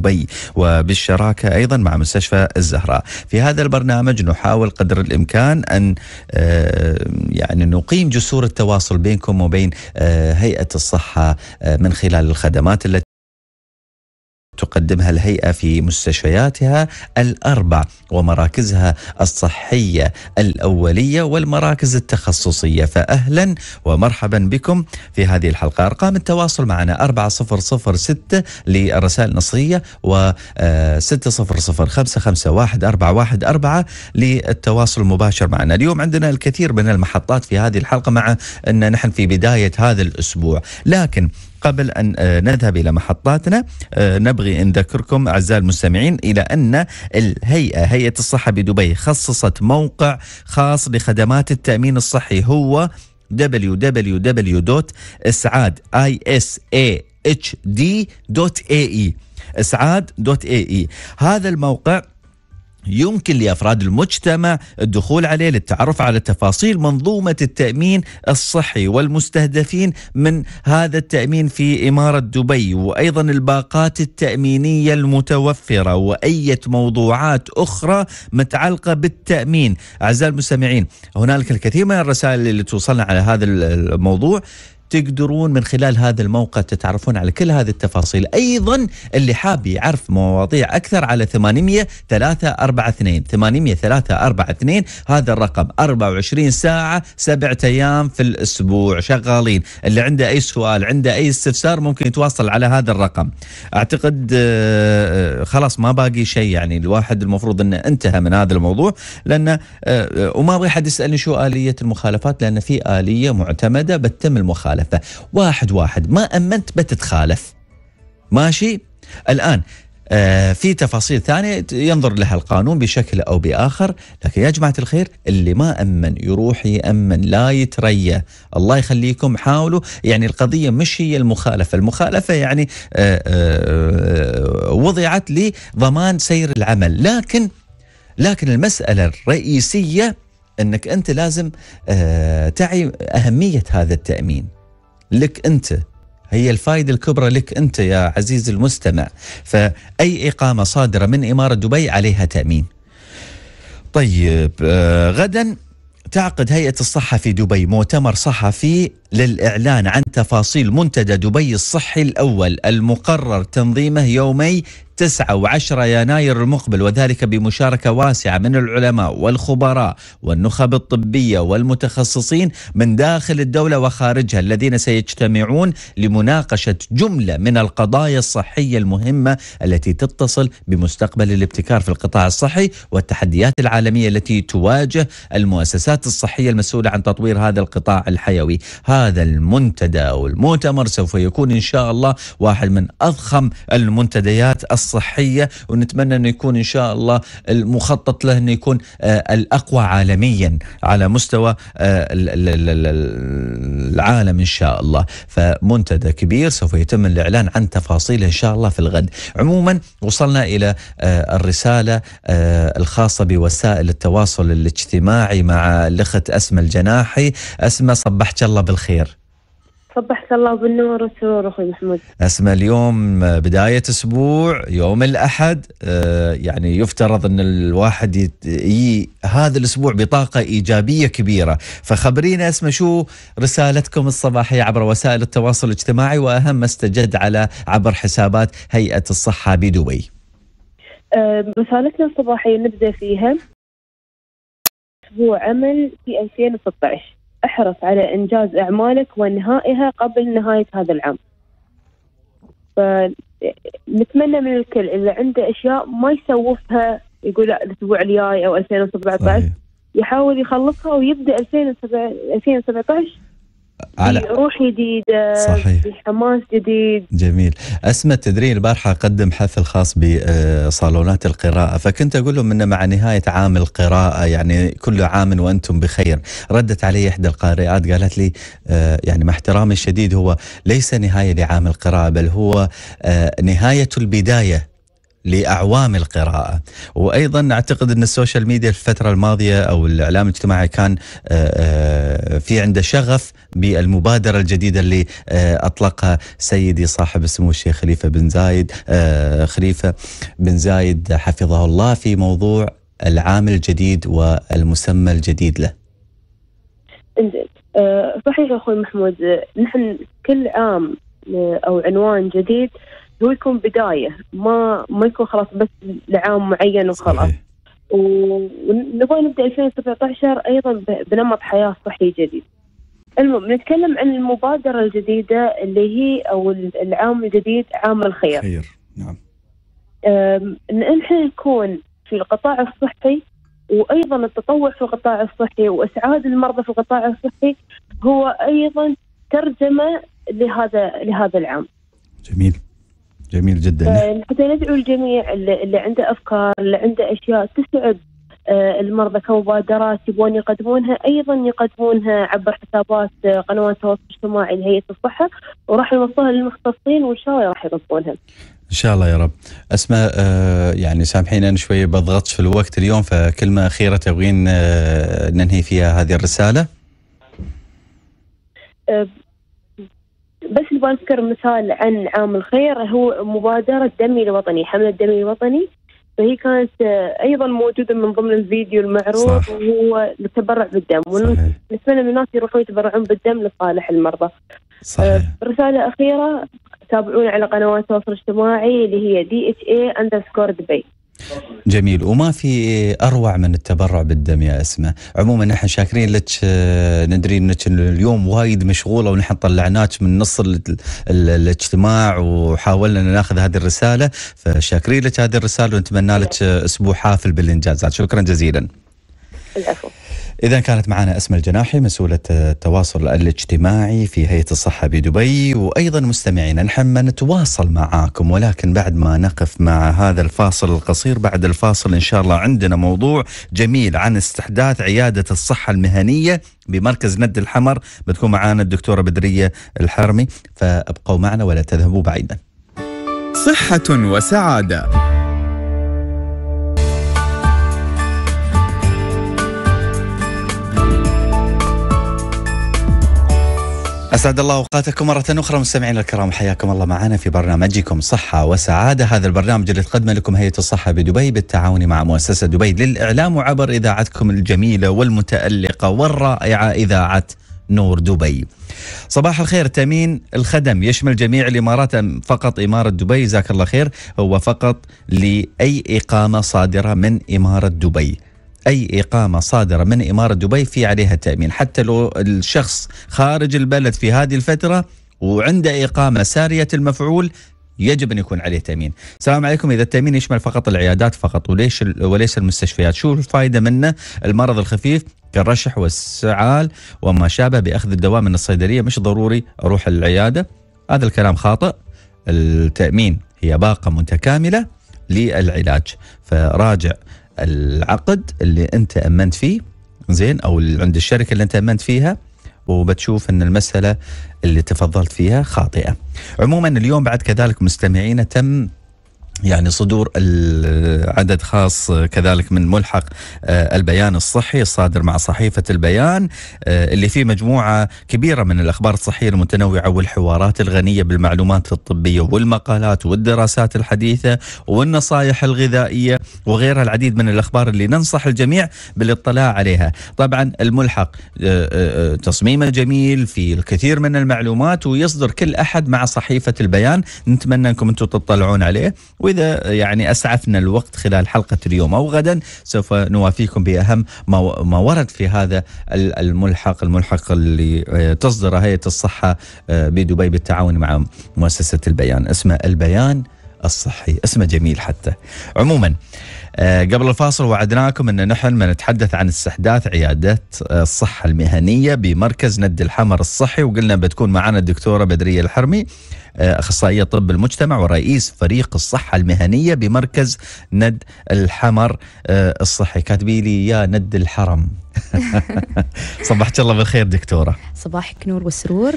دبي وبالشراكة أيضا مع مستشفى الزهراء في هذا البرنامج نحاول قدر الإمكان أن آه، يعني نقيم جسور التواصل بينكم وبين آه، هيئة الصحة آه، من خلال الخدمات التي تقدمها الهيئة في مستشفياتها الأربع ومراكزها الصحية الأولية والمراكز التخصصية فأهلا ومرحبا بكم في هذه الحلقة أرقام التواصل معنا 4006 للرسائل النصية و 600551 آه، للتواصل المباشر معنا اليوم عندنا الكثير من المحطات في هذه الحلقة مع أن نحن في بداية هذا الأسبوع لكن قبل أن آه، نذهب إلى محطاتنا آه، نبغي أن نذكركم أعزائي المستمعين إلى أن الهيئة هيئة الصحة بدبي خصصت موقع خاص لخدمات التأمين الصحي هو www.isad.isa.hd.ae اسعاد دوت اي اي e. هذا الموقع يمكن لافراد المجتمع الدخول عليه للتعرف على تفاصيل منظومه التامين الصحي والمستهدفين من هذا التامين في اماره دبي وايضا الباقات التامينيه المتوفره واية موضوعات اخرى متعلقه بالتامين اعزائي المستمعين هنالك الكثير من الرسائل اللي توصلنا على هذا الموضوع تقدرون من خلال هذا الموقع تتعرفون على كل هذه التفاصيل أيضا اللي حاب يعرف مواضيع أكثر على 800 342 800 342 هذا الرقم 24 ساعة سبعة أيام في الأسبوع شغالين اللي عنده أي سؤال عنده أي استفسار ممكن يتواصل على هذا الرقم أعتقد آه، آه، خلاص ما باقي شيء يعني الواحد المفروض أنه انتهى من هذا الموضوع لأنه آه، وما أبغى حد يسألني شو آلية المخالفات لأن في آلية معتمدة بتتم المخالفة تتخالف واحد واحد ما أمنت بتتخالف ماشي الآن آه، في تفاصيل ثانية ينظر لها القانون بشكل أو بآخر لكن يا جماعة الخير اللي ما أمن يروح يأمن لا يتريى الله يخليكم حاولوا يعني القضية مش هي المخالفة المخالفة يعني آه، آه، وضعت لضمان سير العمل لكن لكن المسألة الرئيسية أنك أنت لازم تعي أهمية هذا التأمين لك انت هي الفائدة الكبرى لك أنت يا عزيز المستمع فأي إقامة صادرة من إمارة دبي عليها تأمين طيب آه، غدا تعقد هيئة الصحة في دبي مؤتمر صحفي للإعلان عن تفاصيل منتدى دبي الصحي الأول المقرر تنظيمه يومي 9 و10 يناير المقبل وذلك بمشاركة واسعة من العلماء والخبراء والنخب الطبية والمتخصصين من داخل الدولة وخارجها الذين سيجتمعون لمناقشة جملة من القضايا الصحية المهمة التي تتصل بمستقبل الابتكار في القطاع الصحي والتحديات العالمية التي تواجه المؤسسات الصحية المسؤولة عن تطوير هذا القطاع الحيوي. هذا المنتدى أو المؤتمر سوف يكون إن شاء الله واحد من أضخم المنتديات الصحية ونتمنى أنه يكون إن شاء الله المخطط له أنه يكون آه، الأقوى عالميا على مستوى آه، العالم إن شاء الله فمنتدى كبير سوف يتم الإعلان عن تفاصيله إن شاء الله في الغد عموما وصلنا إلى آه، الرسالة الخاصة بوسائل التواصل الاجتماعي مع الأخت أسمى الجناحي أسمى صبحت الله بالخير بالخير صبحك الله بالنور والسرور اخوي محمود اسمع اليوم آه، بدايه اسبوع يوم الاحد آه، يعني يفترض ان الواحد يت... ي... هذا الاسبوع بطاقه ايجابيه كبيره فخبرينا اسمع شو رسالتكم الصباحيه عبر وسائل التواصل الاجتماعي واهم ما استجد على عبر حسابات هيئه الصحه بدبي آه رسالتنا الصباحيه نبدا فيها اسبوع عمل في 2016 احرص على إنجاز أعمالك وإنهائها قبل نهاية هذا العام فنتمنى من الكل اللي عنده أشياء ما يسوفها يقول الأسبوع الجاي أو 2017 يحاول يخلصها ويبدأ 2017 على بروح جديدة صحيح بحماس جديد جميل اسمى تدرين البارحة أقدم حفل خاص بصالونات القراءة فكنت أقول لهم أنه مع نهاية عام القراءة يعني كل عام وأنتم بخير ردت علي إحدى القارئات قالت لي آه، يعني مع احترامي الشديد هو ليس نهاية لعام القراءة بل هو آه، نهاية البداية لاعوام القراءه وايضا اعتقد ان السوشيال ميديا في الفتره الماضيه او الاعلام الاجتماعي كان آه، آه، في عنده شغف بالمبادره الجديده اللي آه، اطلقها سيدي صاحب السمو الشيخ خليفه بن زايد خليفه بن زايد حفظه الله في موضوع العام الجديد والمسمى الجديد له صحيح اخوي محمود نحن كل عام او عنوان جديد هو يكون بدايه ما ما يكون خلاص بس لعام معين وخلاص ونبغى نبدا 2017 ايضا بنمط حياه صحي جديد. المهم نتكلم عن المبادره الجديده اللي هي او العام الجديد عام الخير. خير نعم. ان احنا نكون في القطاع الصحي وايضا التطوع في القطاع الصحي واسعاد المرضى في القطاع الصحي هو ايضا ترجمه لهذا لهذا العام. جميل. جميل جدا حتى ندعو الجميع اللي عنده افكار اللي عنده اشياء تسعد آه، المرضى كمبادرات يبغون يقدمونها ايضا يقدمونها عبر حسابات آه، قنوات التواصل الاجتماعي لهيئه الصحه وراح نوصلها للمختصين وان شاء الله راح يضبطونها. ان شاء الله يا رب اسماء آه، يعني سامحيني انا شويه بضغطش في الوقت اليوم فكلمه اخيره تبغين ننهي فيها هذه الرساله بس نبغى نذكر مثال عن عام الخير هو مبادرة دمي الوطني حملة دمي الوطني فهي كانت آه، ايضا موجوده من ضمن الفيديو المعروض صح. وهو التبرع بالدم ونتمنى من الناس يروحون يتبرعون بالدم لصالح المرضى. صحيح. آه، رساله اخيره تابعونا على قنوات التواصل الاجتماعي اللي هي دي اتش اي اندرسكور دبي. جميل وما في اروع من التبرع بالدم يا اسمه عموما نحن شاكرين لك ندري انك اليوم وايد مشغوله ونحن طلعناك من نص الاجتماع وحاولنا ناخذ هذه الرساله فشاكرين لك هذه الرساله ونتمنى لك اسبوع حافل بالانجازات شكرا جزيلا العفو إذا كانت معنا أسماء الجناحي مسؤولة التواصل الاجتماعي في هيئة الصحة بدبي وأيضا مستمعينا نحن نتواصل معاكم ولكن بعد ما نقف مع هذا الفاصل القصير بعد الفاصل إن شاء الله عندنا موضوع جميل عن استحداث عيادة الصحة المهنية بمركز ند الحمر بتكون معنا الدكتورة بدرية الحرمي فابقوا معنا ولا تذهبوا بعيدا صحة وسعادة أسعد الله أوقاتكم مرة أخرى مستمعينا الكرام حياكم الله معنا في برنامجكم صحة وسعادة هذا البرنامج اللي تقدمه لكم هيئة الصحة بدبي بالتعاون مع مؤسسة دبي للإعلام وعبر إذاعتكم الجميلة والمتألقة والرائعة إذاعة نور دبي صباح الخير تأمين الخدم يشمل جميع الإمارات فقط إمارة دبي جزاك الله خير هو فقط لأي إقامة صادرة من إمارة دبي أي إقامة صادرة من إمارة دبي في عليها تأمين حتى لو الشخص خارج البلد في هذه الفترة وعنده إقامة سارية المفعول يجب ان يكون عليه تامين. السلام عليكم اذا التامين يشمل فقط العيادات فقط وليش وليس المستشفيات، شو الفائده منه؟ المرض الخفيف كالرشح والسعال وما شابه باخذ الدواء من الصيدليه مش ضروري اروح العياده. هذا الكلام خاطئ. التامين هي باقه متكامله للعلاج فراجع العقد اللي انت امنت فيه زين او عند الشركه اللي انت امنت فيها وبتشوف ان المساله اللي تفضلت فيها خاطئه. عموما اليوم بعد كذلك مستمعينا تم يعني صدور عدد خاص كذلك من ملحق آه، البيان الصحي الصادر مع صحيفة البيان آه، اللي فيه مجموعة كبيرة من الأخبار الصحية المتنوعة والحوارات الغنية بالمعلومات الطبية والمقالات والدراسات الحديثة والنصائح الغذائية وغيرها العديد من الأخبار اللي ننصح الجميع بالاطلاع عليها طبعا الملحق آه، تصميمه جميل في الكثير من المعلومات ويصدر كل أحد مع صحيفة البيان نتمنى أنكم أنتم تطلعون عليه واذا يعني اسعفنا الوقت خلال حلقه اليوم او غدا سوف نوافيكم باهم ما, ورد في هذا الملحق الملحق اللي آه، تصدره هيئه الصحه آه، بدبي بالتعاون مع مؤسسه البيان اسمه البيان الصحي اسمه جميل حتى عموما آه، قبل الفاصل وعدناكم ان نحن بنتحدث عن استحداث عيادات آه، الصحه المهنيه بمركز ند الحمر الصحي وقلنا بتكون معنا الدكتوره بدريه الحرمي آه، اخصائيه طب المجتمع ورئيس فريق الصحه المهنيه بمركز ند الحمر الصحي كاتبي لي يا ند الحرم صباحك الله بالخير دكتوره صباحك نور وسرور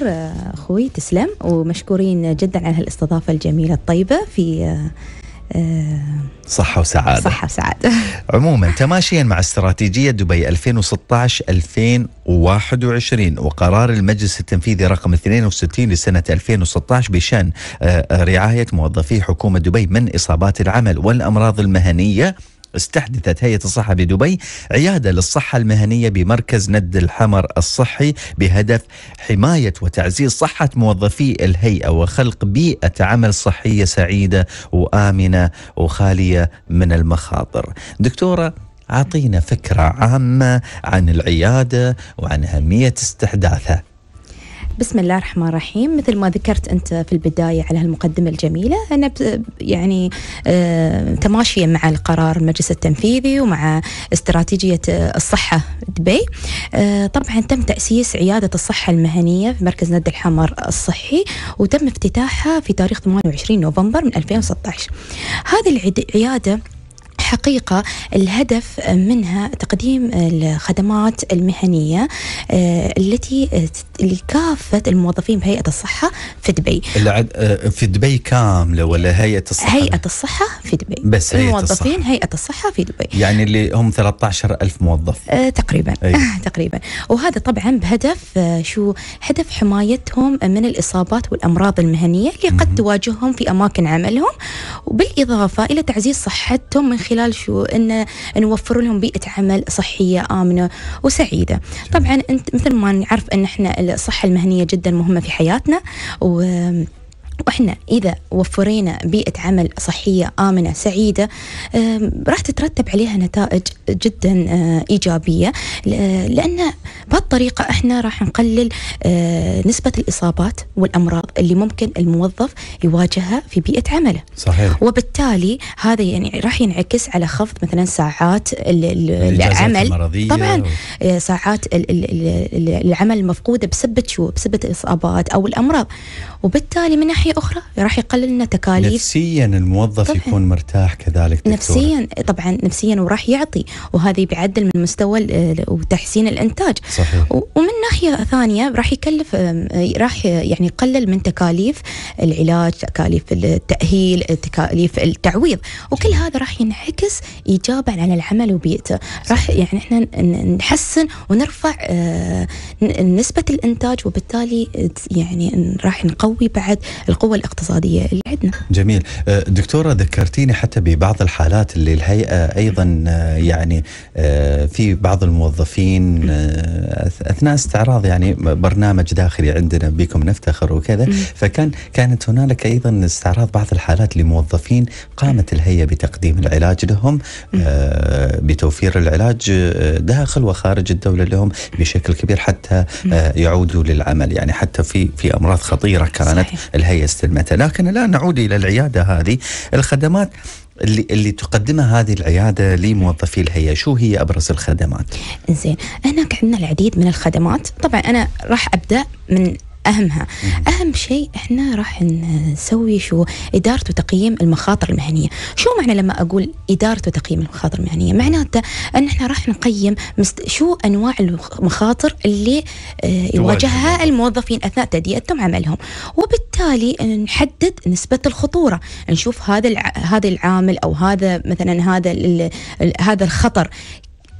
اخوي تسلم ومشكورين جدا على هالاستضافه الجميله الطيبه في آه، صحة وسعادة صحة وسعادة عموما تماشيا مع استراتيجية دبي 2016 2021 وقرار المجلس التنفيذي رقم 62 لسنة 2016 بشأن آه، آه، رعاية موظفي حكومة دبي من إصابات العمل والأمراض المهنية استحدثت هيئة الصحة بدبي عيادة للصحة المهنية بمركز ند الحمر الصحي بهدف حماية وتعزيز صحة موظفي الهيئة وخلق بيئة عمل صحية سعيدة وآمنة وخالية من المخاطر دكتورة أعطينا فكرة عامة عن العيادة وعن أهمية استحداثها بسم الله الرحمن الرحيم مثل ما ذكرت أنت في البداية على هالمقدمة الجميلة أنا يعني آه، تماشيا مع القرار المجلس التنفيذي ومع استراتيجية آه، الصحة دبي آه، طبعا تم تأسيس عيادة الصحة المهنية في مركز ند الحمر الصحي وتم افتتاحها في تاريخ 28 نوفمبر من 2016 هذه العيادة حقيقة الهدف منها تقديم الخدمات المهنية آه، التي لكافة الموظفين بهيئة الصحة في دبي آه، في دبي كاملة ولا هيئة الصحة؟ هيئة الصحة في دبي بس هيئة الموظفين الصحة. هيئة الصحة في دبي يعني اللي هم 13 ألف موظف آه، تقريبا أي. تقريبا وهذا طبعا بهدف شو هدف حمايتهم من الإصابات والأمراض المهنية اللي قد تواجههم في أماكن عملهم وبالإضافة إلى تعزيز صحتهم من خلال خلال شو ان نوفر لهم بيئه عمل صحيه امنه وسعيده طبعا انت مثل ما نعرف ان احنا الصحه المهنيه جدا مهمه في حياتنا و واحنا اذا وفرينا بيئه عمل صحيه امنه سعيده راح تترتب عليها نتائج جدا آه، ايجابيه لان بهالطريقه احنا راح نقلل آه، نسبه الاصابات والامراض اللي ممكن الموظف يواجهها في بيئه عمله صحيح وبالتالي هذا يعني راح ينعكس على خفض مثلا ساعات العمل طبعا آه، ساعات العمل المفقوده بسبب شو بسبب الاصابات او الامراض وبالتالي من ناحيه ناحيه اخرى راح يقلل لنا تكاليف نفسيا الموظف طبعاً. يكون مرتاح كذلك دكتورة. نفسيا طبعا نفسيا وراح يعطي وهذا بيعدل من مستوى وتحسين الانتاج صحيح. ومن ناحيه ثانيه راح يكلف آه، راح يعني يقلل من تكاليف العلاج تكاليف التاهيل تكاليف التعويض وكل هذا راح ينعكس ايجابا على العمل وبيئته راح يعني احنا نحسن ونرفع آه، نسبه الانتاج وبالتالي يعني راح نقوي بعد القوة الاقتصادية اللي عندنا جميل أه، دكتورة ذكرتيني حتى ببعض الحالات اللي الهيئة أيضا أه، يعني أه، في بعض الموظفين أثناء استعراض يعني برنامج داخلي عندنا بكم نفتخر وكذا فكان كانت هنالك أيضا استعراض بعض الحالات لموظفين قامت الهيئة بتقديم العلاج لهم بتوفير العلاج داخل وخارج الدولة لهم بشكل كبير حتى يعودوا للعمل يعني حتى في في أمراض خطيرة كانت الهيئة يستلمتها لكن الآن نعود إلى العيادة هذه الخدمات اللي اللي تقدمها هذه العياده لموظفي الهيئه، شو هي ابرز الخدمات؟ زين، هناك عندنا العديد من الخدمات، طبعا انا راح ابدا من اهمها اهم شيء احنا راح نسوي شو اداره وتقييم المخاطر المهنيه شو معنى لما اقول اداره وتقييم المخاطر المهنيه معناته ان احنا راح نقيم مست... شو انواع المخاطر اللي آه، يواجهها الموظفين اثناء تاديتهم عملهم وبالتالي نحدد نسبه الخطوره نشوف هذا الع... هذا العامل او هذا مثلا هذا ال... هذا الخطر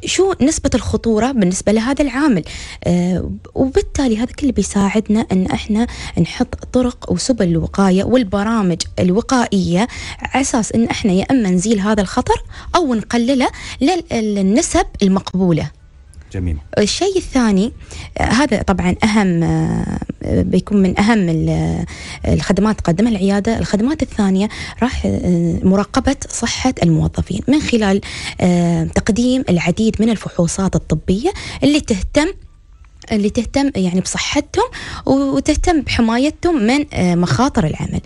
شو نسبة الخطورة بالنسبة لهذا العامل آه وبالتالي هذا كله بيساعدنا أن إحنا نحط طرق وسبل الوقاية والبرامج الوقائية أساس أن إحنا يا إما نزيل هذا الخطر أو نقلله للنسب المقبولة جميل الشيء الثاني آه، هذا طبعا اهم آه، آه، بيكون من اهم الخدمات تقدمها العياده، الخدمات الثانيه راح مراقبه صحه الموظفين من خلال تقديم العديد من الفحوصات الطبيه اللي تهتم اللي تهتم يعني بصحتهم وتهتم بحمايتهم من مخاطر العمل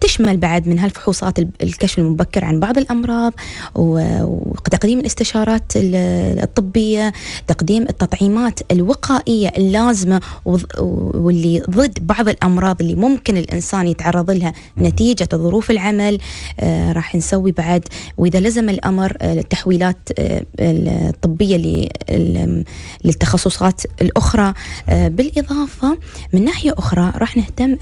تشمل بعد من هالفحوصات الكشف المبكر عن بعض الأمراض وتقديم الاستشارات الطبية تقديم التطعيمات الوقائية اللازمة واللي ضد بعض الأمراض اللي ممكن الإنسان يتعرض لها نتيجة ظروف العمل آه، راح نسوي بعد وإذا لزم الأمر آه، التحويلات آه، الطبية للتخصصات الأخرى بالإضافة من ناحية أخرى راح نهتم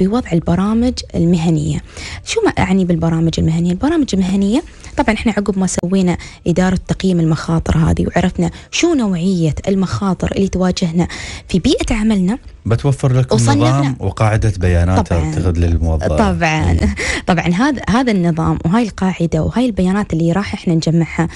بوضع البرامج المهنية المهنية شو ما أعني بالبرامج المهنية البرامج المهنية طبعا احنا عقب ما سوينا إدارة تقييم المخاطر هذه وعرفنا شو نوعية المخاطر اللي تواجهنا في بيئة عملنا بتوفر لكم نظام وقاعدة بيانات أعتقد للموظف طبعا إيه. طبعا هذا هذا النظام وهاي القاعدة وهاي البيانات اللي راح احنا نجمعها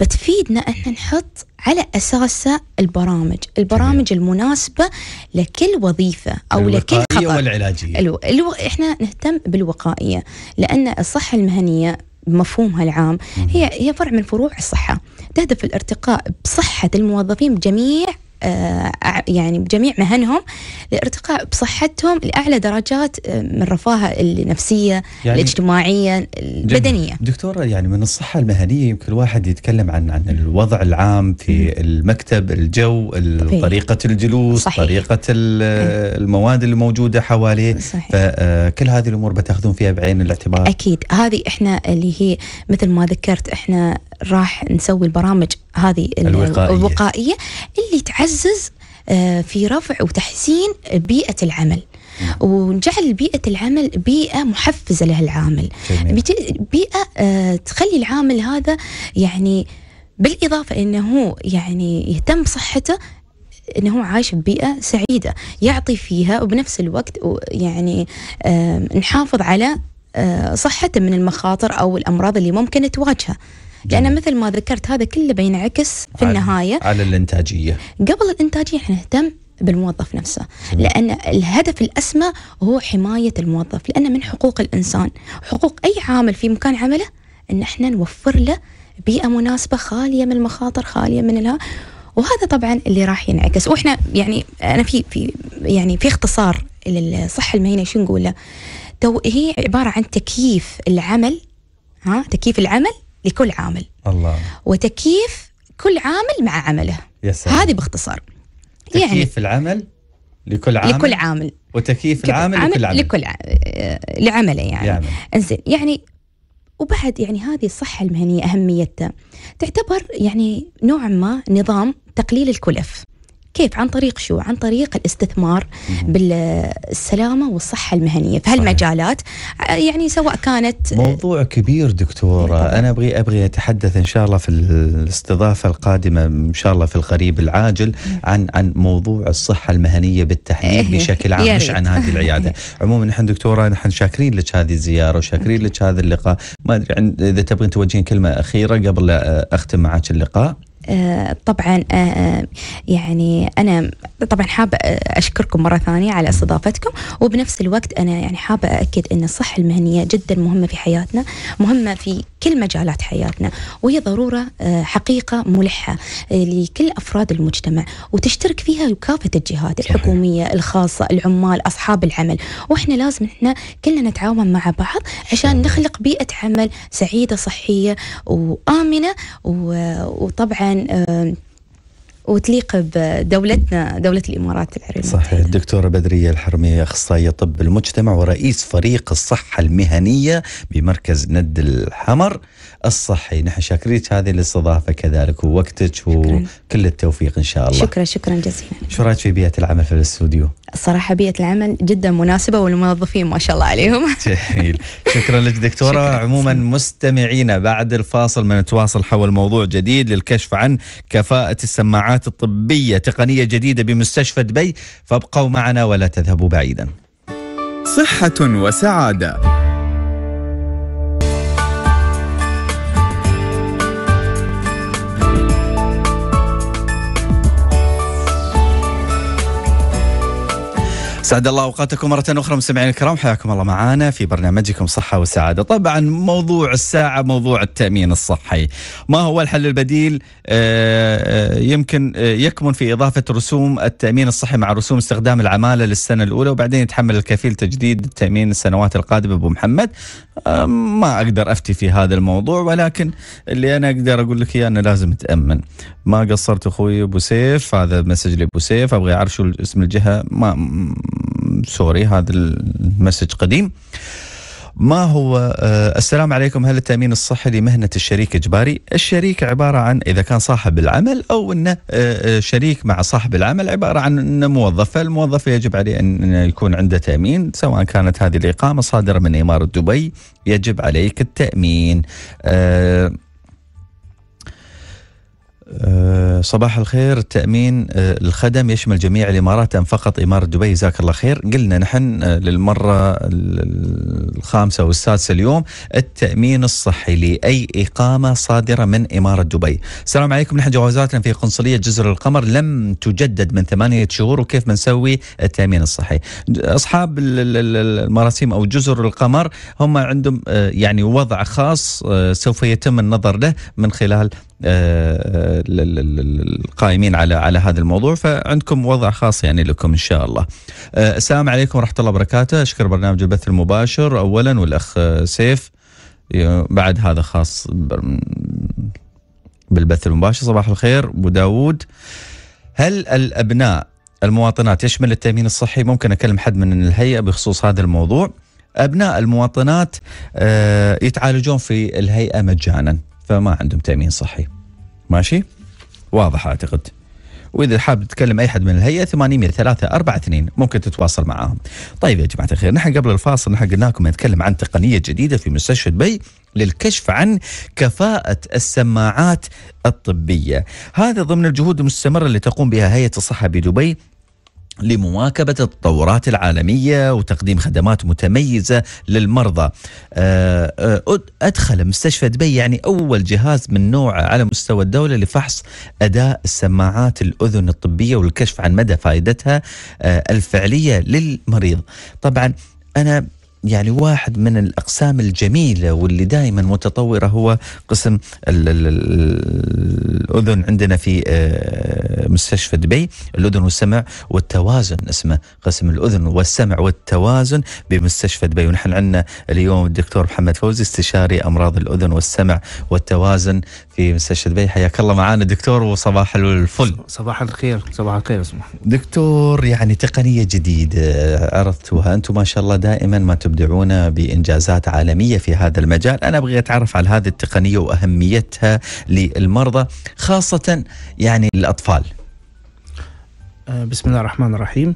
بتفيدنا احنا نحط على اساسه البرامج، البرامج جميل. المناسبه لكل وظيفه او لكل خطر والعلاجيه الو... الو... احنا نهتم بالوقائيه لان الصحه المهنيه بمفهومها العام هي هي فرع من فروع الصحه، تهدف الارتقاء بصحه الموظفين بجميع آه، يعني بجميع مهنهم لارتقاء بصحتهم لأعلى درجات آه، من رفاهه النفسية يعني الاجتماعية البدنية دكتورة يعني من الصحة المهنية يمكن الواحد يتكلم عن عن الوضع العام في المكتب الجو طريقة الجلوس صحيح. طريقة إيه. المواد اللي موجودة حواليه صحيح. فكل هذه الأمور بتاخذون فيها بعين الاعتبار أكيد هذه إحنا اللي هي مثل ما ذكرت إحنا راح نسوي البرامج هذه الوقائية, الوقائية اللي تعزز آه، في رفع وتحسين بيئة العمل نعم. ونجعل بيئة العمل بيئة محفزة لها العامل بيئة آه، تخلي العامل هذا يعني بالإضافة أنه يعني يهتم بصحته انه عايش ببيئه سعيده يعطي فيها وبنفس الوقت يعني آه، نحافظ على صحته من المخاطر او الامراض اللي ممكن تواجهه لأن مثل ما ذكرت هذا كله بينعكس في على النهاية على الإنتاجية قبل الإنتاجية احنا نهتم بالموظف نفسه لأن الهدف الأسمى هو حماية الموظف لأن من حقوق الإنسان حقوق أي عامل في مكان عمله أن احنا نوفر له بيئة مناسبة خالية من المخاطر خالية من الها وهذا طبعا اللي راح ينعكس واحنا يعني انا في في يعني في اختصار للصحه المهنيه شو نقول له هي عباره عن تكييف العمل ها تكييف العمل لكل عامل الله وتكييف كل عامل مع عمله هذه باختصار يعني تكييف يعني العمل لكل عامل لكل عامل وتكييف العامل لكل عامل لكل آه، لعمله يعني انزين يعني وبعد يعني هذه الصحة المهنية أهميتها تعتبر يعني نوعا ما نظام تقليل الكلف كيف عن طريق شو عن طريق الاستثمار بالسلامه والصحه المهنيه في هالمجالات يعني سواء كانت آه، موضوع كبير دكتوره انا ابغي ابغي اتحدث ان شاء الله في الاستضافه القادمه ان شاء الله في القريب العاجل عن عن موضوع الصحه المهنيه بالتحديد إيه، بشكل عام مش عن هذه العياده عموما نحن دكتوره نحن شاكرين لك هذه الزياره وشاكرين لك هذا اللقاء ما ادري اذا تبغين توجهين كلمه اخيره قبل اختم معك اللقاء آه، طبعا آه، آه، يعني أنا طبعا حابة أشكركم مرة ثانية على استضافتكم وبنفس الوقت أنا يعني حابة اكد أن الصحة المهنية جدا مهمة في حياتنا مهمة في كل مجالات حياتنا وهي ضرورة آه، حقيقة ملحة آه، لكل أفراد المجتمع وتشترك فيها كافة الجهات الحكومية الخاصة العمال أصحاب العمل وإحنا لازم إحنا كلنا نتعاون مع بعض عشان نخلق بيئة عمل سعيدة صحية وآمنة وطبعا وتليق بدولتنا دولة الإمارات العربية صحيح الدكتورة بدرية الحرمية أخصائية طب المجتمع ورئيس فريق الصحة المهنية بمركز ند الحمر الصحي نحن شاكريت هذه الاستضافة كذلك ووقتك وكل التوفيق إن شاء الله شكرا شكرا جزيلا شو رأيك في بيئة العمل في الاستوديو؟ الصراحة بيئة العمل جدا مناسبة والموظفين ما شاء الله عليهم جميل شكرا لك دكتورة شكرا. عموما مستمعينا بعد الفاصل بنتواصل حول موضوع جديد للكشف عن كفاءة السماعات الخدمات الطبية تقنية جديدة بمستشفى دبي فابقوا معنا ولا تذهبوا بعيدا صحة وسعادة سعد الله اوقاتكم مره اخرى مستمعينا الكرام حياكم الله معانا في برنامجكم صحه وسعاده طبعا موضوع الساعه موضوع التامين الصحي ما هو الحل البديل آه، آه، يمكن آه، يكمن في اضافه رسوم التامين الصحي مع رسوم استخدام العماله للسنه الاولى وبعدين يتحمل الكفيل تجديد التامين السنوات القادمه ابو محمد ما اقدر افتي في هذا الموضوع ولكن اللي انا اقدر اقول لك اياه انه لازم تامن ما قصرت اخوي ابو سيف هذا مسج لابو سيف ابغى اعرف شو اسم الجهه ما سوري هذا المسج قديم ما هو آه، السلام عليكم هل التامين الصحي لمهنه الشريك اجباري؟ الشريك عباره عن اذا كان صاحب العمل او انه آه، آه، شريك مع صاحب العمل عباره عن انه موظف، فالموظف يجب عليه ان يكون عنده تامين سواء كانت هذه الاقامه صادره من اماره دبي يجب عليك التامين. آه، صباح الخير تأمين آه، الخدم يشمل جميع الإمارات أم فقط إمارة دبي جزاك الله خير قلنا نحن آه، للمرة الخامسة والسادسة اليوم التأمين الصحي لأي إقامة صادرة من إمارة دبي السلام عليكم نحن جوازاتنا في قنصلية جزر القمر لم تجدد من ثمانية شهور وكيف بنسوي التأمين الصحي أصحاب المراسيم أو جزر القمر هم عندهم يعني وضع خاص سوف يتم النظر له من خلال آه، آه، القائمين على على هذا الموضوع فعندكم وضع خاص يعني لكم ان شاء الله. آه، السلام عليكم ورحمه الله وبركاته، اشكر برنامج البث المباشر اولا والاخ سيف بعد هذا خاص بالبث المباشر صباح الخير ابو داوود هل الابناء المواطنات يشمل التامين الصحي ممكن اكلم حد من الهيئه بخصوص هذا الموضوع؟ ابناء المواطنات يتعالجون في الهيئه مجانا. فما عندهم تامين صحي ماشي واضح اعتقد واذا حاب تتكلم اي حد من الهيئه 800 3 4 2 ممكن تتواصل معاهم. طيب يا جماعه الخير نحن قبل الفاصل نحن قلنا لكم نتكلم عن تقنيه جديده في مستشفى دبي للكشف عن كفاءة السماعات الطبية هذا ضمن الجهود المستمرة اللي تقوم بها هيئة الصحة بدبي لمواكبة التطورات العالمية وتقديم خدمات متميزة للمرضى آه، آه، أدخل مستشفى دبي يعني أول جهاز من نوعه على مستوى الدولة لفحص أداء السماعات الأذن الطبية والكشف عن مدى فائدتها آه، الفعلية للمريض طبعا أنا يعني واحد من الاقسام الجميله واللي دائما متطوره هو قسم الاذن عندنا في آه، مستشفى دبي الاذن والسمع والتوازن اسمه قسم الاذن والسمع والتوازن بمستشفى دبي ونحن عندنا اليوم الدكتور محمد فوزي استشاري امراض الاذن والسمع والتوازن في مستشفى دبي حياك الله معانا دكتور وصباح الفل صباح الخير صباح الخير دكتور يعني تقنيه جديده عرضتوها انتم ما شاء الله دائما ما تبدأ يبدعون بانجازات عالميه في هذا المجال، انا ابغي اتعرف على هذه التقنيه واهميتها للمرضى خاصه يعني الاطفال. آه، بسم الله الرحمن الرحيم.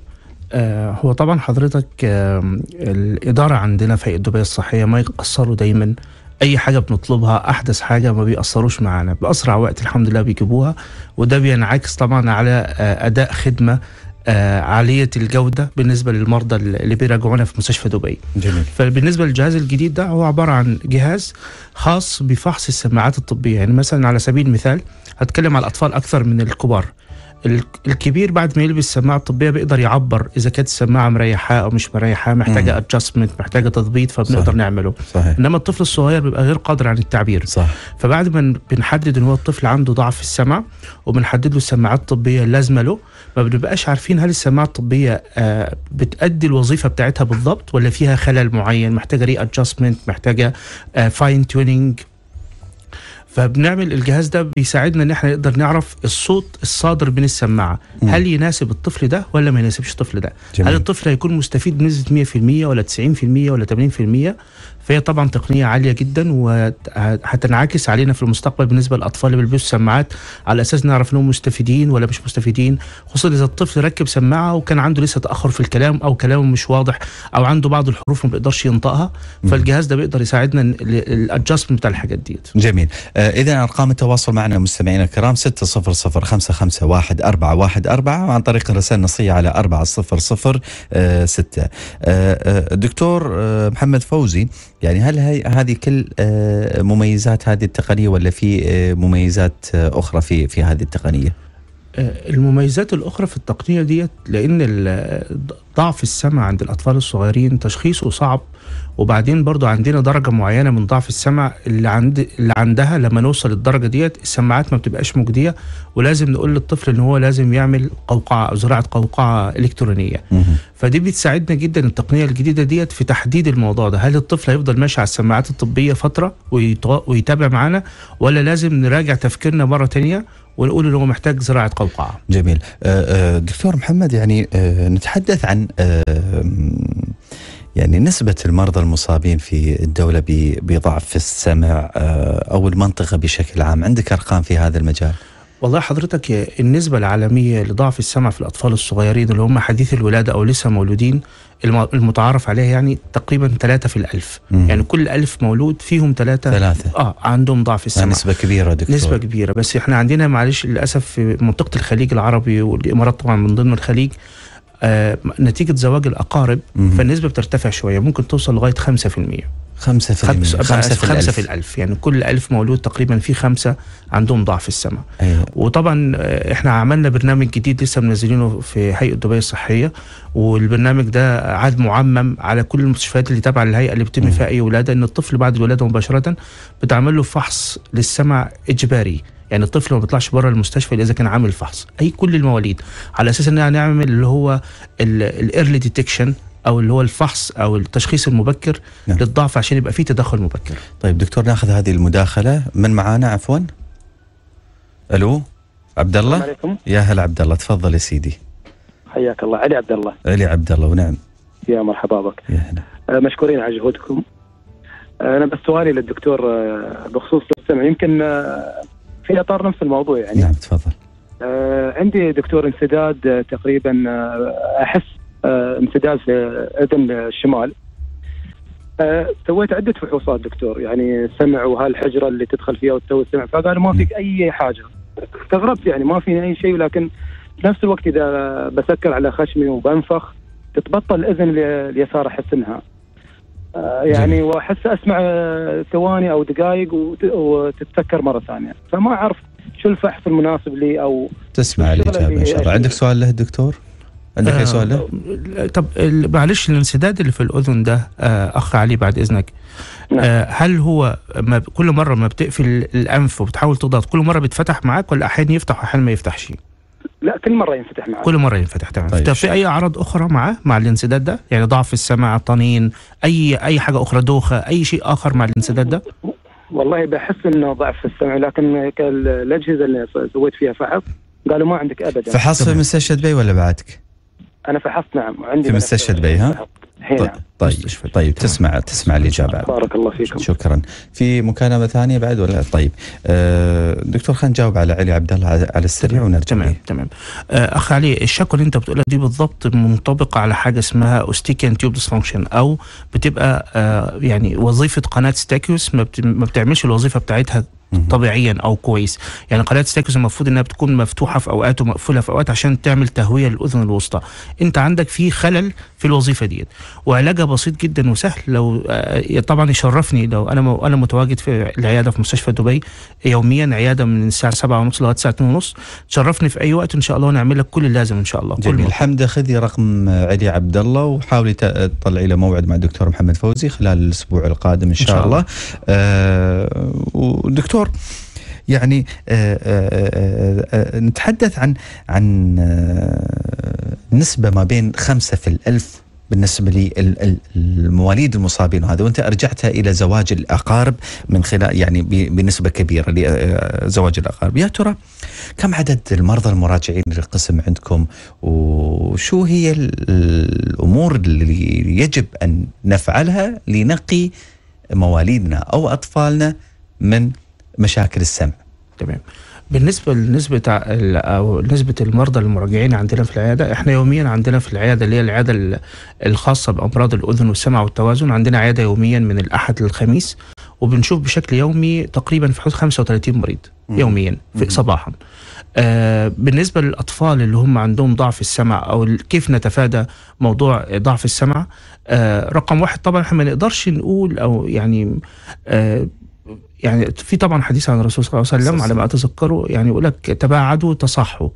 آه، هو طبعا حضرتك آه، الاداره عندنا في دبي الصحيه ما يقصروا دايما اي حاجه بنطلبها احدث حاجه ما بيقصروش معانا باسرع وقت الحمد لله بيجيبوها وده بينعكس طبعا على اداء خدمه آه، عاليه الجوده بالنسبه للمرضى اللي بيراجعونا في مستشفى دبي. جميل. فبالنسبه للجهاز الجديد ده هو عباره عن جهاز خاص بفحص السماعات الطبيه، يعني مثلا على سبيل المثال هتكلم على الاطفال اكثر من الكبار. الكبير بعد ما يلبس سماعه طبيه بيقدر يعبر اذا كانت السماعه مريحاه او مش مريحاه محتاجه ادجستمنت محتاجه تضبيط فبنقدر صحيح. نعمله صحيح. انما الطفل الصغير بيبقى غير قادر عن التعبير صح. فبعد ما بنحدد ان هو الطفل عنده ضعف في السمع وبنحدد له السماعات الطبيه اللازمه له ما بنبقاش عارفين هل السماعه الطبيه آه، بتادي الوظيفه بتاعتها بالضبط ولا فيها خلل معين محتاجه ري ادجستمنت محتاجه فاين آه، تيونينج فبنعمل الجهاز ده بيساعدنا ان احنا نقدر نعرف الصوت الصادر من السماعه مم. هل يناسب الطفل ده ولا ما يناسبش الطفل ده جميل. هل الطفل هيكون مستفيد بنسبه 100% ولا 90% ولا 80% فهي طبعا تقنيه عاليه جدا وهتنعكس علينا في المستقبل بالنسبه للاطفال اللي بيلبسوا سماعات على اساس نعرف انهم مستفيدين ولا مش مستفيدين خصوصا اذا الطفل ركب سماعه وكان عنده لسه تاخر في الكلام او كلامه مش واضح او عنده بعض الحروف ما بيقدرش ينطقها فالجهاز ده بيقدر يساعدنا الادجستمنت بتاع الحاجات دي جميل آه، اذا ارقام التواصل معنا مستمعينا الكرام 600551414 عن طريق الرسائل النصيه على 4006 آه، آه، دكتور محمد فوزي يعني هل هي هذه كل آه، مميزات هذه التقنيه ولا في آه، مميزات آه، اخرى في في هذه التقنيه؟ المميزات الاخرى في التقنيه ديت لان ضعف السمع عند الاطفال الصغيرين تشخيصه صعب وبعدين برضو عندنا درجه معينه من ضعف السمع اللي عند اللي عندها لما نوصل للدرجه ديت السماعات ما بتبقاش مجديه ولازم نقول للطفل ان هو لازم يعمل قوقعه او زراعه قوقعه الكترونيه فدي بتساعدنا جدا التقنيه الجديده ديت في تحديد الموضوع ده هل الطفل هيفضل ماشي على السماعات الطبيه فتره ويتابع معانا ولا لازم نراجع تفكيرنا مره ثانيه ونقول انه محتاج زراعه قوقعه. جميل. آه، آه، دكتور محمد يعني آه، نتحدث عن يعني نسبة المرضى المصابين في الدولة بضعف السمع أو المنطقة بشكل عام عندك أرقام في هذا المجال؟ والله حضرتك النسبة العالمية لضعف السمع في الأطفال الصغيرين اللي هم حديث الولادة أو لسه مولودين المتعارف عليها يعني تقريبا ثلاثة في الألف مم. يعني كل ألف مولود فيهم ثلاثة ثلاثة آه عندهم ضعف السمع نسبة كبيرة دكتور نسبة كبيرة بس إحنا عندنا معلش للأسف في منطقة الخليج العربي والإمارات طبعا من ضمن الخليج آه نتيجة زواج الأقارب مم. فالنسبة بترتفع شوية ممكن توصل لغاية 5% خمسة في المية خمسة, خمسة, في, خمسة في الألف يعني كل ألف مولود تقريبا في خمسة عندهم ضعف السمع أيوة. وطبعا آه، احنا عملنا برنامج جديد لسه منزلينه في هيئة دبي الصحية والبرنامج ده عاد معمم على كل المستشفيات اللي تابعة للهيئة اللي بتم فيها أي ولادة إن الطفل بعد الولادة مباشرة بتعمل له فحص للسمع إجباري يعني الطفل ما بيطلعش بره المستشفى الا اذا كان عامل فحص اي كل المواليد على اساس ان هنعمل اللي هو الايرلي ديتكشن او اللي هو الفحص او التشخيص المبكر نعم. للضعف عشان يبقى في تدخل مبكر طيب دكتور ناخذ هذه المداخله من معانا عفوا الو عبد الله عليكم. يا هلا عبد الله تفضل يا سيدي حياك الله علي عبد الله علي عبد الله ونعم يا مرحبا بك يا هلا أه، مشكورين على جهودكم أه، انا بس سؤالي للدكتور أه، بخصوص السمع يمكن في اطار نفس الموضوع يعني نعم تفضل عندي دكتور انسداد تقريبا احس انسداد آه، اذن الشمال آه، سويت عده فحوصات دكتور يعني سمع وهالحجره اللي تدخل فيها وتسوي السمع فقالوا ما فيك اي حاجه استغربت يعني ما فيني اي شيء ولكن في نفس الوقت اذا بسكر على خشمي وبنفخ تتبطل الاذن اليسار احس انها آه، يعني واحس اسمع ثواني او دقائق وتتسكر مره ثانيه فما اعرف شو الفحص المناسب لي او تسمع الاجابه ان شاء الله عندك سؤال له دكتور؟ عندك اي آه، سؤال طب معلش الانسداد اللي في الاذن ده آه اخ علي بعد اذنك نعم. آه هل هو ما كل مره ما بتقفل الانف وبتحاول تضغط كل مره بيتفتح معاك ولا احيانا يفتح واحيانا ما يفتحش؟ لا كل مره ينفتح معاك كل مره ينفتح تمام طيب. طيب في اي اعراض اخرى معاه مع الانسداد ده يعني ضعف السمع طنين اي اي حاجه اخرى دوخه اي شيء اخر مع الانسداد ده والله بحس انه ضعف السمع لكن الاجهزه اللي سويت فيها فحص قالوا ما عندك ابدا فحص في مستشفى دبي ولا بعدك انا فحصت نعم عندي في مستشفى دبي ها؟ إيه، طيب. نعم. طيب طيب تسمع تسمع الاجابه بارك الله فيكم شكرا في مكالمه ثانيه بعد ولا نعم. طيب آه، دكتور خلينا نجاوب على علي عبد الله على السريع ونرجع تمام تمام آه، اخ علي الشكوى اللي انت بتقولها دي بالضبط منطبقه على حاجه اسمها اوستيكن تيوب ديسفانكشن او بتبقى آه، يعني وظيفه قناه ستاكيوس ما, ما بتعملش الوظيفه بتاعتها طبيعيا او كويس يعني قناه ستاكوس المفروض انها بتكون مفتوحه في اوقات ومقفوله في اوقات عشان تعمل تهويه للاذن الوسطى انت عندك في خلل في الوظيفه ديت وعلاج حاجه بسيط جدا وسهل لو آه، طبعا يشرفني لو انا انا متواجد في العياده في مستشفى دبي يوميا عياده من الساعه 7:30 لغايه الساعه 2:30 تشرفني في اي وقت ان شاء الله ونعمل لك كل اللازم ان شاء الله جميل الحمد خذي رقم علي عبد الله وحاولي تطلعي له موعد مع الدكتور محمد فوزي خلال الاسبوع القادم ان شاء, إن شاء الله, الله. آه ودكتور يعني آآ آه، آآ آه، آآ نتحدث عن عن نسبة ما بين خمسة في الألف بالنسبه للمواليد المصابين وهذا وانت ارجعتها الى زواج الاقارب من خلال يعني بنسبه كبيره لزواج آه، الاقارب يا ترى كم عدد المرضى المراجعين للقسم عندكم وشو هي الامور اللي يجب ان نفعلها لنقي مواليدنا او اطفالنا من مشاكل السمع تمام بالنسبه لنسبه او نسبه المرضى المراجعين عندنا في العياده احنا يوميا عندنا في العياده اللي هي العياده الخاصه بامراض الاذن والسمع والتوازن عندنا عياده يوميا من الاحد للخميس وبنشوف بشكل يومي تقريبا في حدود 35 مريض يوميا في صباحا آه بالنسبه للاطفال اللي هم عندهم ضعف السمع او كيف نتفادى موضوع ضعف السمع آه رقم واحد طبعا احنا ما نقدرش نقول او يعني آه يعني في طبعا حديث عن الرسول صلى الله عليه وسلم على ما اتذكره يعني يقول لك تباعدوا تصحوا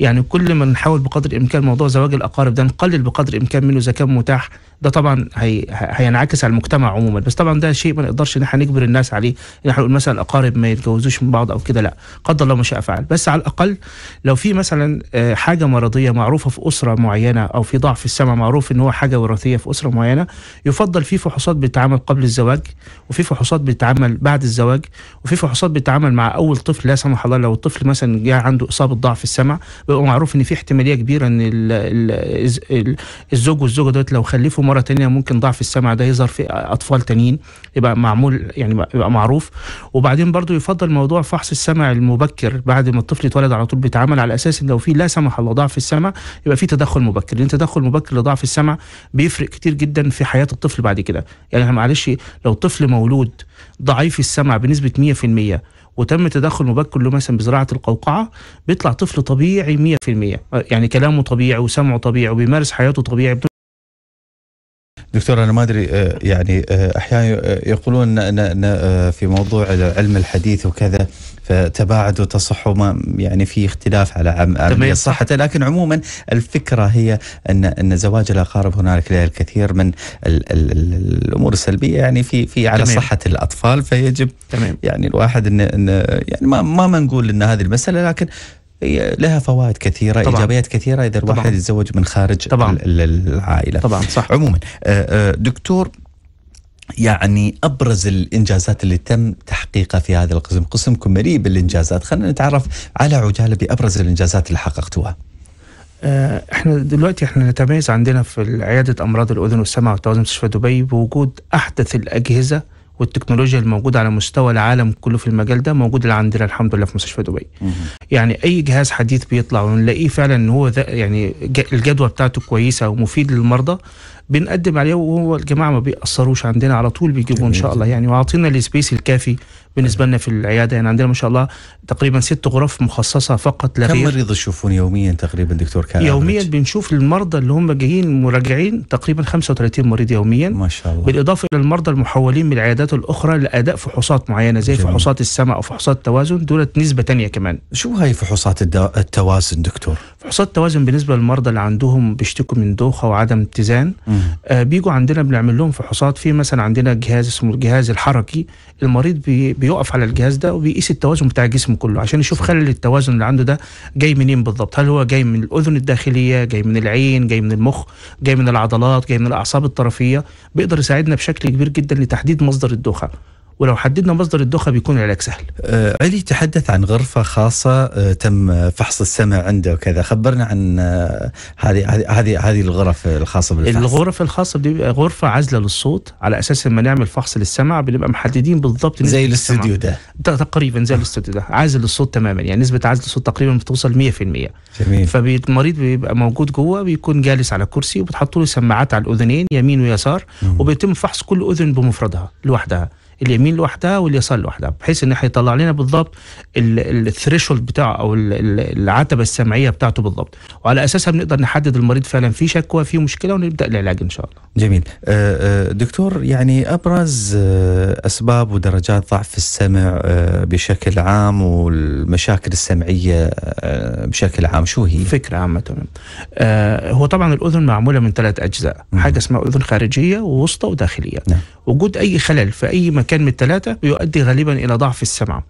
يعني كل ما نحاول بقدر الامكان موضوع زواج الاقارب ده نقلل بقدر الامكان منه اذا كان متاح ده طبعا هي هينعكس على المجتمع عموما بس طبعا ده شيء ما نقدرش ان احنا نجبر الناس عليه ان احنا نقول مثلا الاقارب ما يتجوزوش من بعض او كده لا قدر الله ما شاء فعل بس على الاقل لو في مثلا آه، حاجه مرضيه معروفه في اسره معينه او في ضعف السمع معروف ان هو حاجه وراثيه في اسره معينه يفضل في فحوصات بتتعمل قبل الزواج وفي فحوصات بتتعمل بعد الزواج الزواج وفي فحوصات بتتعامل مع اول طفل لا سمح الله لو الطفل مثلا جه عنده اصابه ضعف السمع بيبقى معروف ان في احتماليه كبيره ان الـ الـ الزوج والزوجه دوت لو خلفوا مره تانية ممكن ضعف السمع ده يظهر في اطفال تانيين يبقى معمول يعني يبقى معروف وبعدين برضو يفضل موضوع فحص السمع المبكر بعد ما الطفل يتولد على طول بيتعامل على اساس ان لو في لا سمح الله ضعف السمع يبقى في تدخل مبكر لان تدخل مبكر لضعف السمع بيفرق كتير جدا في حياه الطفل بعد كده يعني معلش لو طفل مولود ضعيف السمع بنسبة 100% وتم تدخل مبكر له مثلا بزراعة القوقعة بيطلع طفل طبيعي 100% يعني كلامه طبيعي وسمعه طبيعي وبيمارس حياته طبيعي دكتور انا ما ادري آه، يعني آه، احيانا يقولون ان آه، في موضوع علم الحديث وكذا فتباعد وتصح وما يعني في اختلاف على عمليه صحته لكن عموما الفكره هي ان ان زواج الاقارب هنالك له الكثير من الـ الـ الـ الامور السلبيه يعني في في على تمام. صحه الاطفال فيجب تمام. يعني الواحد ان, إن يعني ما ما نقول ان هذه المساله لكن لها فوائد كثيره طبعًا. ايجابيات كثيره اذا الواحد طبعًا. يتزوج من خارج طبعًا. العائله طبعا صح عموما آه، آه، دكتور يعني ابرز الانجازات اللي تم تحقيقها في هذا القسم، قسمكم مليء بالانجازات، خلينا نتعرف على عجاله بابرز الانجازات اللي حققتوها. آه، احنا دلوقتي احنا نتميز عندنا في عياده امراض الاذن والسمع والتوازن مستشفى دبي بوجود احدث الاجهزه والتكنولوجيا الموجوده على مستوى العالم كله في المجال ده موجودة عندنا الحمد لله في مستشفى دبي يعني اي جهاز حديث بيطلع ونلاقيه فعلا ان هو يعني الجدوى بتاعته كويسه ومفيد للمرضى بنقدم عليه وهو الجماعه ما بيأثروش عندنا على طول بيجيبوا ان شاء الله يعني وعاطينا السبيس الكافي بالنسبه لنا في العياده يعني عندنا ما شاء الله تقريبا ست غرف مخصصه فقط لغير كم مريض تشوفون يوميا تقريبا دكتور كان يوميا بنشوف المرضى اللي هم جايين مراجعين تقريبا 35 مريض يوميا ما شاء الله بالاضافه الى المرضى المحولين من العيادات الاخرى لاداء فحوصات معينه زي جميل. فحوصات السمع او فحوصات التوازن دولت نسبه ثانيه كمان شو هاي فحوصات التوازن دكتور فحوصات توازن بالنسبه للمرضى اللي عندهم بيشتكوا من دوخه وعدم اتزان آه بيجوا عندنا بنعمل لهم فحوصات في مثلا عندنا جهاز اسمه الجهاز الحركي المريض بي بيقف على الجهاز ده وبيقيس التوازن بتاع الجسم كله عشان يشوف خلل التوازن اللي عنده ده جاي منين بالضبط هل هو جاي من الاذن الداخليه جاي من العين جاي من المخ جاي من العضلات جاي من الاعصاب الطرفيه بيقدر يساعدنا بشكل كبير جدا لتحديد مصدر الدوخه ولو حددنا مصدر الدخة بيكون العلاج سهل آه، علي تحدث عن غرفة خاصة آه، تم فحص السمع عنده وكذا خبرنا عن آه، هذه هذه هذه الغرف الخاصة بالفحص الغرف الخاصة بيبقى غرفة عزلة للصوت على أساس لما نعمل فحص للسمع بنبقى محددين بالضبط زي الاستوديو ده تقريبا زي الاستوديو ده عازل للصوت تماما يعني نسبة عزل الصوت تقريبا بتوصل 100% جميل فالمريض بيبقى موجود جوه بيكون جالس على كرسي وبتحط له سماعات على الأذنين يمين ويسار وبيتم فحص كل أذن بمفردها لوحدها اليمين لوحدها واليسار لوحدها بحيث ان هيطلع لنا بالضبط الثريشولد بتاعه او العتبه السمعيه بتاعته بالضبط وعلى اساسها بنقدر نحدد المريض فعلا في شكوى في مشكله ونبدا العلاج ان شاء الله جميل آه، آه، دكتور يعني ابرز آه، اسباب ودرجات ضعف السمع بشكل عام والمشاكل السمعيه بشكل عام شو هي فكره عامه تمام هو طبعا الاذن معموله من ثلاث اجزاء حاجه اسمها اذن خارجيه ووسطى وداخليه نعم. وجود اي خلل في اي مكان مكان من الثلاثه بيؤدي غالبا الى ضعف السمع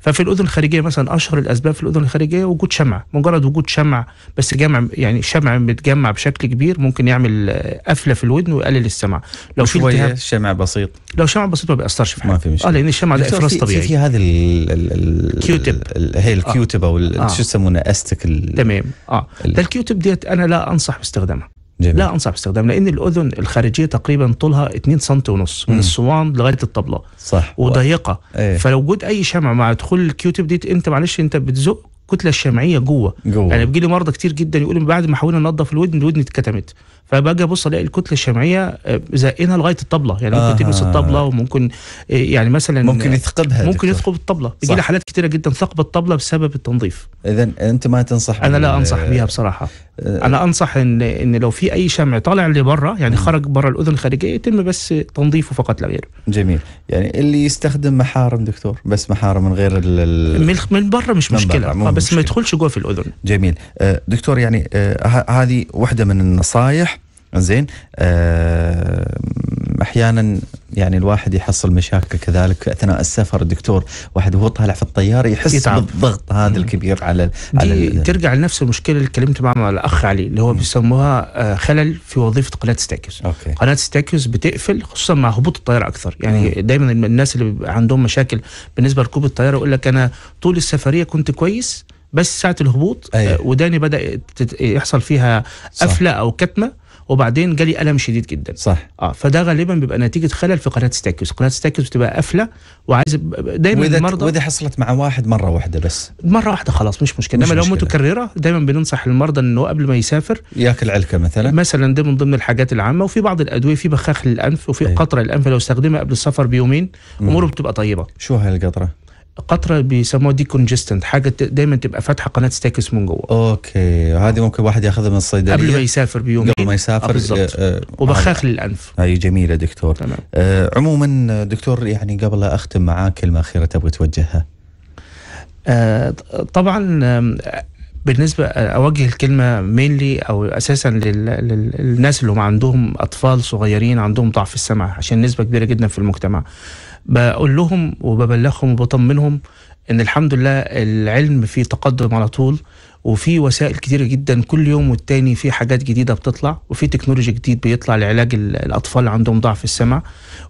ففي الاذن الخارجيه مثلا اشهر الاسباب في الاذن الخارجيه وجود شمع مجرد وجود شمع بس جمع يعني شمع متجمع بشكل كبير ممكن يعمل آه، قفله في الودن ويقلل السمع لو في التهاب شمع بسيط لو شمع بسيط ما بيأثرش في حاجه ما في مشكله اه لان الشمع ده افراز طبيعي في, في هذا الكيوتب هي الكيوتب آه. او آه. شو يسمونه استك تمام اه ده الكيوتب ديت انا لا انصح باستخدامها جميل. لا انصح باستخدام لان الاذن الخارجيه تقريبا طولها 2 سم ونص من الصوان لغايه الطبله صح وضيقه ايه. فلو وجود اي شمع مع دخول الكيوتيب دي انت معلش انت بتزق الكتله الشمعيه جوه, جوه. يعني بيجي لي مرضى كتير جدا يقولوا بعد ما حاولنا ننظف الودن الودن اتكتمت فباجي ابص الاقي الكتله الشمعيه آه، زقنا لغايه الطبله يعني ممكن آه. تلمس الطبله وممكن آه، يعني مثلا ممكن يثقبها ممكن يثقب الطبله بيجي لي حالات كثيره جدا ثقب الطبله بسبب التنظيف اذا انت ما تنصح انا لا انصح بيها بصراحه آه. انا انصح ان ان لو في اي شمع طالع لبره يعني خرج بره الاذن الخارجيه يتم بس تنظيفه فقط لا غير جميل يعني اللي يستخدم محارم دكتور بس محارم من غير ال من بره مش من مشكله برا. بس مشكلة. ما يدخلش جوه في الاذن جميل آه، دكتور يعني هذه واحده من النصائح زين آه، احيانا يعني الواحد يحصل مشاكل كذلك اثناء السفر الدكتور واحد وهو طالع في الطياره يحس يتعب. بالضغط هذا الكبير على على ترجع لنفس المشكله اللي تكلمت مع الاخ علي اللي هو بيسموها آه، خلل في وظيفه قناه ستاكيوس قناه ستاكيوس بتقفل خصوصا مع هبوط الطياره اكثر يعني دايما الناس اللي عندهم مشاكل بالنسبه لركوب الطياره يقول لك انا طول السفريه كنت كويس بس ساعه الهبوط أيه. وداني بدا يحصل فيها قفله او كتمه وبعدين جالي الم شديد جدا صح اه فده غالبا بيبقى نتيجه خلل في قناه ستاكيوس قناه ستاكيوس بتبقى قافله وعايز دايما المرضى واذا حصلت مع واحد مره واحده بس مره واحده خلاص مش مشكله انما لو متكرره دايما بننصح المرضى انه قبل ما يسافر ياكل علكه مثلا مثلا ده من ضمن الحاجات العامه وفي بعض الادويه في بخاخ للانف وفي أيه. قطره للانف لو استخدمها قبل السفر بيومين اموره بتبقى طيبه شو هالقطره قطره بيسموها دي كونجستنت حاجه دايما تبقى فاتحه قناه ستاكس من جوه اوكي هذه ممكن واحد ياخذها من الصيدليه قبل ما يسافر بيومين قبل ما يسافر آه،, آه،, آه وبخاخ آه للانف هاي جميله دكتور تمام. آه عموما دكتور يعني قبل لا اختم معاك كلمه اخيره تبغى توجهها آه طبعا بالنسبة آه، أوجه الكلمة مينلي أو أساسا للناس اللي هم عندهم أطفال صغيرين عندهم ضعف السمع عشان نسبة كبيرة جدا في المجتمع بقول لهم وببلغهم وبطمنهم ان الحمد لله العلم فيه تقدم على طول وفي وسائل كتيرة جدا كل يوم والتاني في حاجات جديدة بتطلع وفي تكنولوجي جديد بيطلع لعلاج الأطفال اللي عندهم ضعف السمع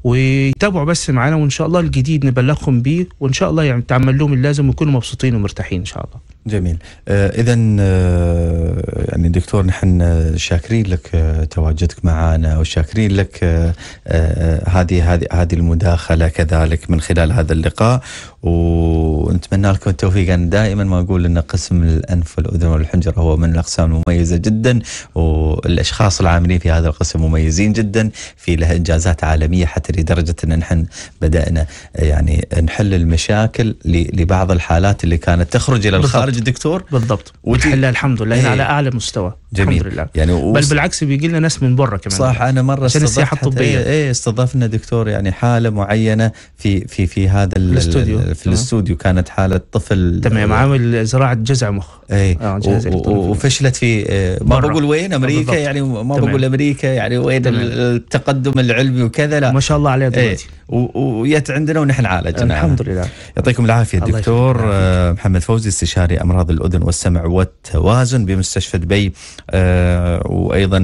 ويتابعوا بس معانا وإن شاء الله الجديد نبلغهم بيه وإن شاء الله يعني تعمل لهم اللازم ويكونوا مبسوطين ومرتاحين إن شاء الله جميل آه إذا آه يعني دكتور نحن شاكرين لك آه تواجدك معنا وشاكرين لك آه، آه، هذه هذه هذه المداخلة كذلك من خلال هذا اللقاء و ونتمنى لكم التوفيق أنا دائما ما أقول أن قسم الأنف والأذن والحنجرة هو من الأقسام المميزة جدا والأشخاص العاملين في هذا القسم مميزين جدا في له إنجازات عالمية حتى لدرجة أن نحن بدأنا يعني نحل المشاكل لبعض الحالات اللي كانت تخرج إلى الخارج دكتور بالضبط ونحلها الحمد لله إيه. على أعلى مستوى جميل الحمد لله يعني وص... بل بالعكس بيجي لنا ناس من برا كمان صح انا مره عشان السياحه إيه، الطبيه ايه استضفنا دكتور يعني حاله معينه في في في هذا الاستوديو في الاستوديو آه. كان كانت حاله طفل تمام عامل زراعه جزع مخ اي آه وفشلت في آه، ما بقول وين امريكا يعني ما بقول امريكا يعني وين التقدم العلمي وكذا لا ما شاء الله عليه إيه، دلوقتي ويت عندنا ونحن عالجنا الحمد لله يعطيكم العافيه دكتور آه، محمد فوزي استشاري امراض الاذن والسمع والتوازن بمستشفى دبي آه، وايضا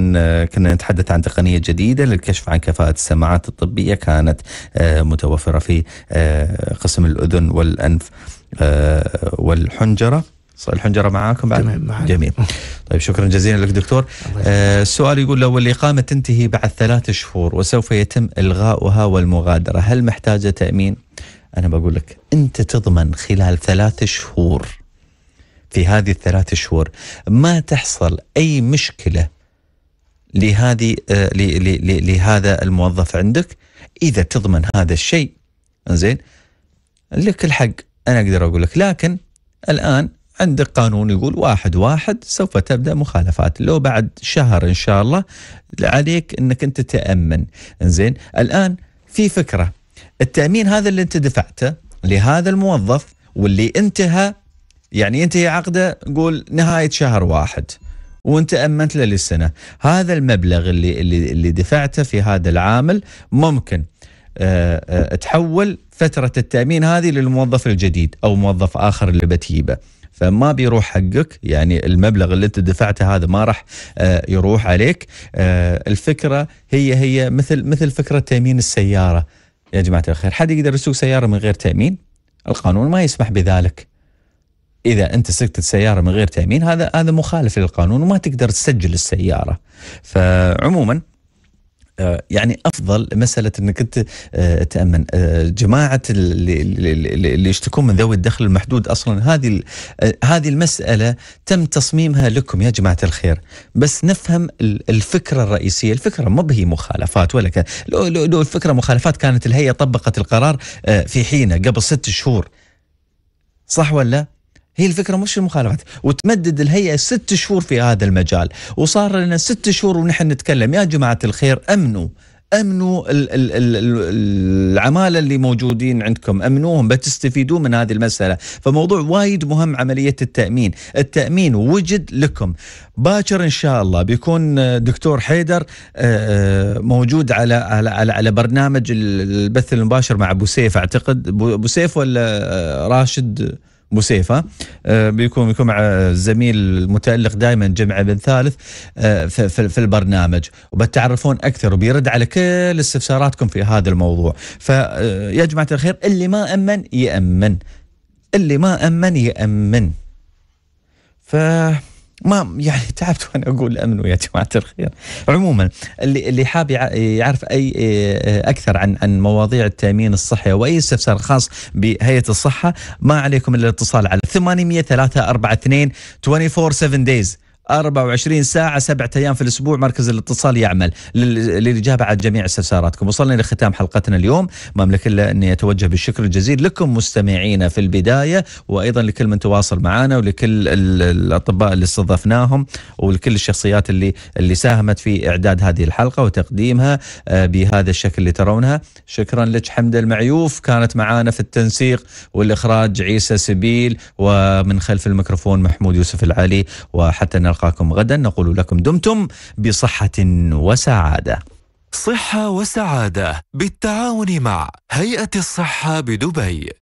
كنا نتحدث عن تقنيه جديده للكشف عن كفاءه السماعات الطبيه كانت متوفره في قسم الاذن والانف آه، والحنجره الحنجرة معاكم بعد معنا. جميل طيب شكرا جزيلا لك دكتور آه السؤال يقول لو الإقامة تنتهي بعد ثلاث شهور وسوف يتم إلغاؤها والمغادرة هل محتاجة تأمين أنا بقول لك أنت تضمن خلال ثلاث شهور في هذه الثلاث شهور ما تحصل أي مشكلة لهذه آه لهذا الموظف عندك إذا تضمن هذا الشيء زين لك الحق أنا أقدر أقول لك لكن الآن عندك قانون يقول واحد واحد سوف تبدا مخالفات لو بعد شهر ان شاء الله عليك انك انت تامن زين الان في فكره التامين هذا اللي انت دفعته لهذا الموظف واللي انتهى يعني انتهي عقده قول نهايه شهر واحد وانت امنت له للسنه هذا المبلغ اللي اللي اللي دفعته في هذا العامل ممكن أه أه تحول فتره التامين هذه للموظف الجديد او موظف اخر اللي بتجيبه فما بيروح حقك يعني المبلغ اللي انت دفعته هذا ما راح آه، يروح عليك آه، الفكره هي هي مثل مثل فكره تامين السياره يا جماعه الخير حد يقدر يسوق سياره من غير تامين القانون ما يسمح بذلك اذا انت سكت السياره من غير تامين هذا هذا مخالف للقانون وما تقدر تسجل السياره فعموما آه، يعني افضل مساله انك انت آه، تامن آه، جماعه اللي, اللي يشتكون من ذوي الدخل المحدود اصلا هذه هذه المساله تم تصميمها لكم يا جماعه الخير بس نفهم الفكره الرئيسيه الفكره مو هي مخالفات ولا كان لو, لو, لو الفكره مخالفات كانت الهيئه طبقت القرار في حينه قبل ست شهور صح ولا هي الفكرة مش المخالفات وتمدد الهيئة ست شهور في هذا المجال وصار لنا ست شهور ونحن نتكلم يا جماعة الخير أمنوا امنوا الـ الـ الـ العماله اللي موجودين عندكم امنوهم بتستفيدون من هذه المساله فموضوع وايد مهم عمليه التامين التامين وجد لكم باكر ان شاء الله بيكون دكتور حيدر آه، آه، موجود على على على, على برنامج البث المباشر مع ابو سيف اعتقد ابو سيف ولا آه، راشد بوسيفة آه، بيكون بيكون مع الزميل المتالق دائما جمعة بن ثالث آه، في البرنامج وبتعرفون اكثر وبيرد على كل استفساراتكم في هذا الموضوع فيا آه، جماعه الخير اللي ما امن يامن اللي ما امن يامن ف ما يعني تعبت وانا اقول امنوا يا جماعه الخير. عموما اللي اللي حاب يعرف اي آه، اكثر عن عن مواضيع التامين الصحي واي استفسار خاص بهيئه الصحه ما عليكم الا الاتصال على 800 342 24 7 دايز 24 ساعة سبعة أيام في الأسبوع مركز الاتصال يعمل للإجابة عن جميع استفساراتكم وصلنا لختام حلقتنا اليوم ما أملك إلا أني أتوجه بالشكر الجزيل لكم مستمعينا في البداية وأيضا لكل من تواصل معنا ولكل الأطباء اللي استضفناهم ولكل الشخصيات اللي اللي ساهمت في إعداد هذه الحلقة وتقديمها آه، بهذا الشكل اللي ترونها شكرا لك حمد المعيوف كانت معانا في التنسيق والإخراج عيسى سبيل ومن خلف الميكروفون محمود يوسف العلي وحتى نلقى نلقاكم غدا نقول لكم دمتم بصحة وسعادة صحة وسعادة بالتعاون مع هيئة الصحة بدبي